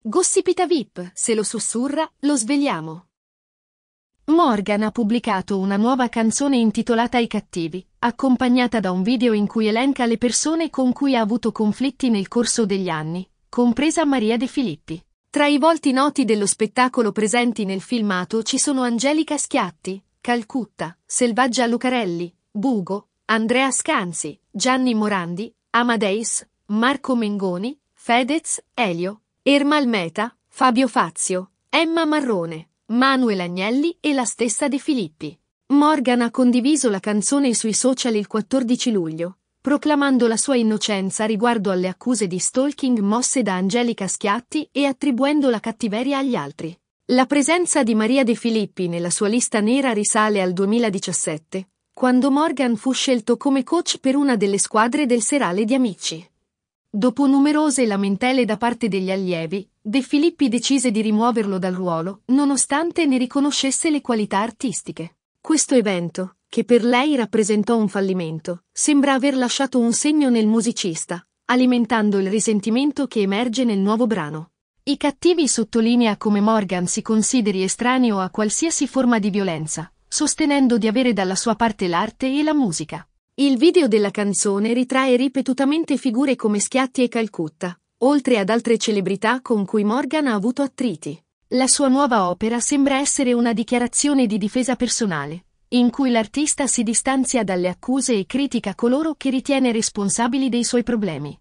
Gossipita VIP, se lo sussurra, lo svegliamo. Morgan ha pubblicato una nuova canzone intitolata I cattivi, accompagnata da un video in cui elenca le persone con cui ha avuto conflitti nel corso degli anni, compresa Maria De Filippi. Tra i volti noti dello spettacolo presenti nel filmato ci sono Angelica Schiatti, Calcutta, Selvaggia Lucarelli, Bugo, Andrea Scanzi, Gianni Morandi, Amadeis, Marco Mengoni, Fedez, Elio, Ermal Meta, Fabio Fazio, Emma Marrone, Manuel Agnelli e la stessa De Filippi. Morgan ha condiviso la canzone sui social il 14 luglio, proclamando la sua innocenza riguardo alle accuse di stalking mosse da Angelica Schiatti e attribuendo la cattiveria agli altri. La presenza di Maria De Filippi nella sua lista nera risale al 2017, quando Morgan fu scelto come coach per una delle squadre del serale di Amici. Dopo numerose lamentele da parte degli allievi, De Filippi decise di rimuoverlo dal ruolo, nonostante ne riconoscesse le qualità artistiche. Questo evento, che per lei rappresentò un fallimento, sembra aver lasciato un segno nel musicista, alimentando il risentimento che emerge nel nuovo brano. I cattivi sottolinea come Morgan si consideri estraneo a qualsiasi forma di violenza, sostenendo di avere dalla sua parte l'arte e la musica. Il video della canzone ritrae ripetutamente figure come Schiatti e Calcutta, oltre ad altre celebrità con cui Morgan ha avuto attriti. La sua nuova opera sembra essere una dichiarazione di difesa personale, in cui l'artista si distanzia dalle accuse e critica coloro che ritiene responsabili dei suoi problemi.